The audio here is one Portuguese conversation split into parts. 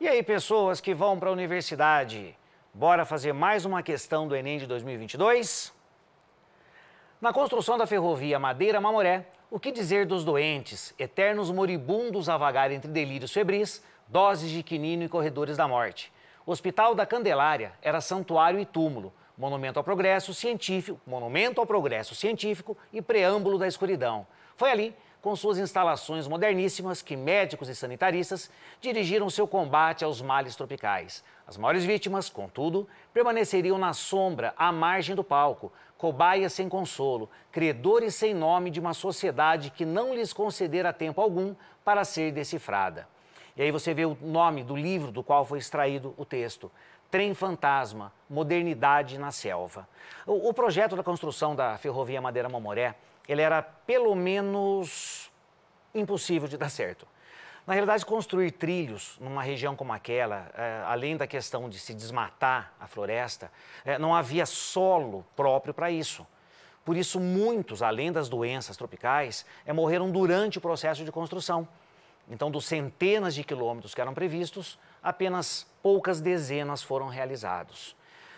E aí, pessoas que vão para a universidade, bora fazer mais uma questão do Enem de 2022? Na construção da ferrovia Madeira-Mamoré, o que dizer dos doentes, eternos moribundos a vagar entre delírios febris, doses de quinino e corredores da morte? O Hospital da Candelária era santuário e túmulo, monumento ao progresso científico, monumento ao progresso científico e preâmbulo da escuridão. Foi ali com suas instalações moderníssimas que médicos e sanitaristas dirigiram seu combate aos males tropicais. As maiores vítimas, contudo, permaneceriam na sombra, à margem do palco, cobaias sem consolo, credores sem nome de uma sociedade que não lhes concedera tempo algum para ser decifrada. E aí você vê o nome do livro do qual foi extraído o texto. Trem Fantasma, Modernidade na Selva. O, o projeto da construção da Ferrovia Madeira Mamoré, ele era pelo menos impossível de dar certo. Na realidade, construir trilhos numa região como aquela, é, além da questão de se desmatar a floresta, é, não havia solo próprio para isso. Por isso, muitos, além das doenças tropicais, é, morreram durante o processo de construção. Então, dos centenas de quilômetros que eram previstos, apenas poucas dezenas foram realizados.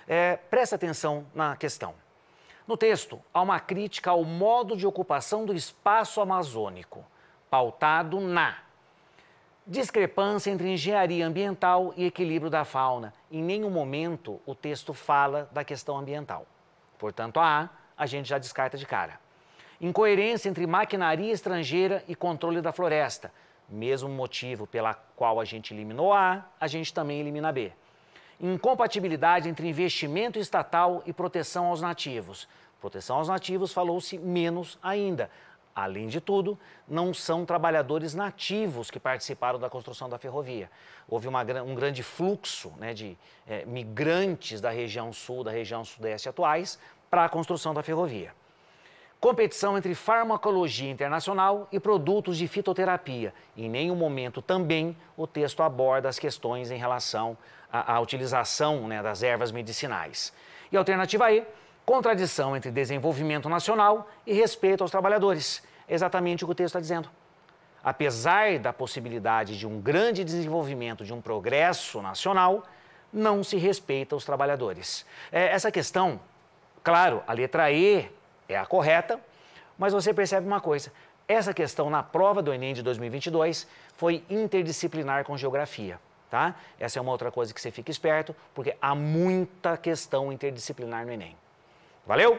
É, presta atenção na questão. No texto, há uma crítica ao modo de ocupação do espaço amazônico pautado na discrepância entre engenharia ambiental e equilíbrio da fauna. Em nenhum momento o texto fala da questão ambiental. Portanto, a A a gente já descarta de cara. Incoerência entre maquinaria estrangeira e controle da floresta. Mesmo motivo pela qual a gente eliminou A, a gente também elimina B. Incompatibilidade entre investimento estatal e proteção aos nativos. Proteção aos nativos falou-se menos ainda. Além de tudo, não são trabalhadores nativos que participaram da construção da ferrovia. Houve uma, um grande fluxo né, de é, migrantes da região sul, da região sudeste atuais, para a construção da ferrovia. Competição entre farmacologia internacional e produtos de fitoterapia. Em nenhum momento também o texto aborda as questões em relação à, à utilização né, das ervas medicinais. E a alternativa E Contradição entre desenvolvimento nacional e respeito aos trabalhadores. É exatamente o que o texto está dizendo. Apesar da possibilidade de um grande desenvolvimento, de um progresso nacional, não se respeita os trabalhadores. É, essa questão, claro, a letra E é a correta, mas você percebe uma coisa: essa questão na prova do Enem de 2022 foi interdisciplinar com geografia. Tá? Essa é uma outra coisa que você fica esperto, porque há muita questão interdisciplinar no Enem. Valeu!